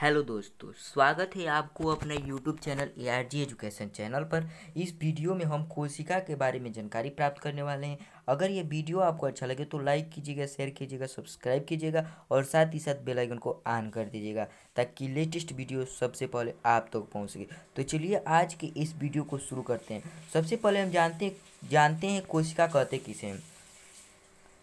hello दोस्तों स्वागत है आपको अपने YouTube channel A R G education channel पर इस वीडियो में हम कोशिका के बारे में जानकारी प्राप्त करने वाले हैं अगर ये वीडियो आपको अच्छा लगे तो लाइक कीजिएगा शेयर कीजिएगा सब्सक्राइब कीजिएगा और साथ ही साथ बेल आइकन को ऑन कर दीजिएगा ताकि लेटेस्ट वीडियो सबसे पहले आप तक तो पहुँच सके तो चलिए आज के इस वीडियो को शुरू करते हैं सबसे पहले हम जानते जानते हैं कोशिका कहते किसे हैं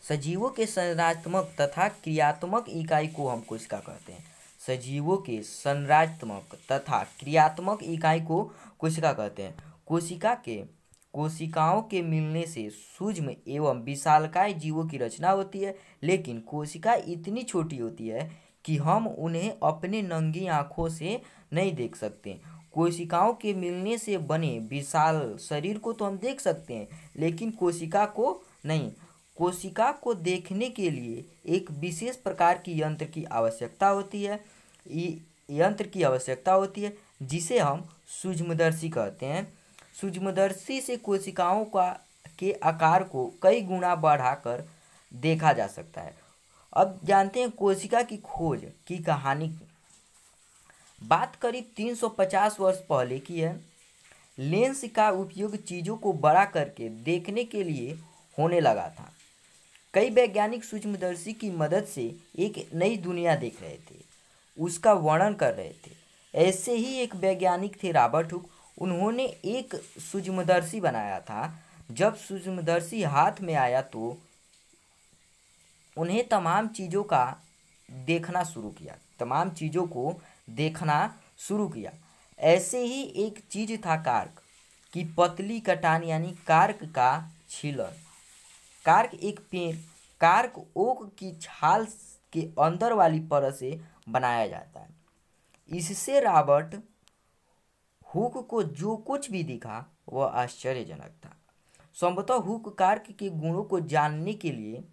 सजीवों के संरचनात्मक तथा क्रियात्मक इकाई को हम कोशिका कहते हैं सजीवों के संरचनात्मक तथा क्रियात्मक इकाई को कोशिका कहते हैं कोशिका के कोशिकाओं के मिलने से सूक्ष्म एवं विशालकाय जीवों की रचना होती है लेकिन कोशिका इतनी छोटी होती है कि हम उन्हें अपने नंगी आँखों से नहीं देख सकते कोशिकाओं के मिलने से बने विशाल शरीर को तो हम देख सकते हैं लेकिन कोशिका को नहीं कोशिका को देखने के लिए एक विशेष प्रकार की यंत्र की आवश्यकता होती है यंत्र की आवश्यकता होती है जिसे हम सूक्ष्मदर्शी कहते हैं सूक्ष्मदर्शी से कोशिकाओं का के आकार को कई गुना बढ़ाकर देखा जा सकता है अब जानते हैं कोशिका की खोज की कहानी बात करीब 350 वर्ष पहले की है लेंस का उपयोग चीज़ों को बड़ा करके देखने के लिए होने लगा था कई वैज्ञानिक सूक्ष्मदर्शी की मदद से एक नई दुनिया देख रहे थे उसका वर्णन कर रहे थे ऐसे ही एक वैज्ञानिक थे रॉबर्ट हुक उन्होंने एक सूक्ष्मदर्शी बनाया था जब सूक्ष्मदर्शी हाथ में आया तो उन्हें तमाम चीज़ों का देखना शुरू किया तमाम चीज़ों को देखना शुरू किया ऐसे ही एक चीज़ था कार्क कि पतली कटान यानी कार्क का छिलर कार्क एक पेड़ कार्क ओक की छाल के अंदर वाली परत से बनाया जाता है इससे रॉबर्ट हुक को जो कुछ भी दिखा वह आश्चर्यजनक था संभवतः हुक कार्क के गुणों को जानने के लिए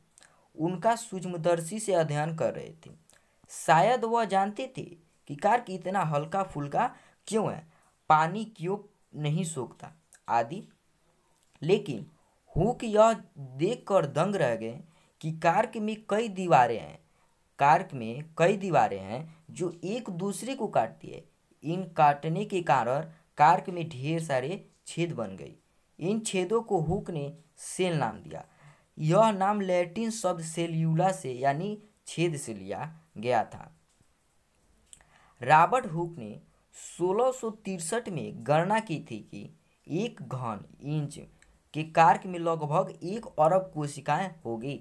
उनका सूक्ष्मदर्शी से अध्ययन कर रहे थे शायद वह जानते थे कि कार्क इतना हल्का फुल्का क्यों है पानी क्यों नहीं सोखता आदि लेकिन हुक यह देख कर दंग रह गए कि कार्क में कई दीवारें हैं कार्क में कई दीवारें हैं जो एक दूसरे को काटती है इन काटने के कारण कार्क में ढेर सारे छेद बन गई इन छेदों को हुक ने सेल नाम दिया यह नाम लैटिन शब्द सेल्यूला से यानी छेद से लिया गया था रॉबर्ट हुक ने सोलह में गणना की थी कि एक घन इंच के कार्क में लगभग एक अरब कोशिकाएं होगी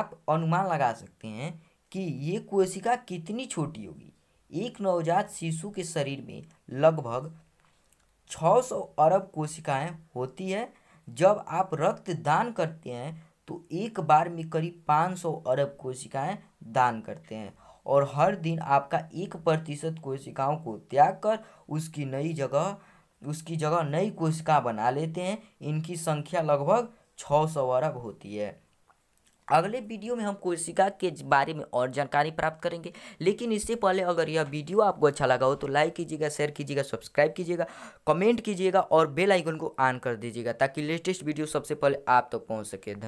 आप अनुमान लगा सकते हैं कि ये कोशिका कितनी छोटी होगी एक नवजात शिशु के शरीर में लगभग 600 अरब कोशिकाएं होती है जब आप रक्त दान करते हैं तो एक बार में करीब 500 अरब कोशिकाएं दान करते हैं और हर दिन आपका एक प्रतिशत कोशिकाओं को त्याग कर उसकी नई जगह उसकी जगह नई कोशिका बना लेते हैं इनकी संख्या लगभग 600 अरब होती है अगले वीडियो में हम कोशिका के बारे में और जानकारी प्राप्त करेंगे लेकिन इससे पहले अगर यह वीडियो आपको अच्छा लगा हो तो लाइक कीजिएगा शेयर कीजिएगा सब्सक्राइब कीजिएगा कमेंट कीजिएगा और बेल आइकन को ऑन कर दीजिएगा ताकि लेटेस्ट वीडियो सबसे पहले आप तक तो पहुंच सके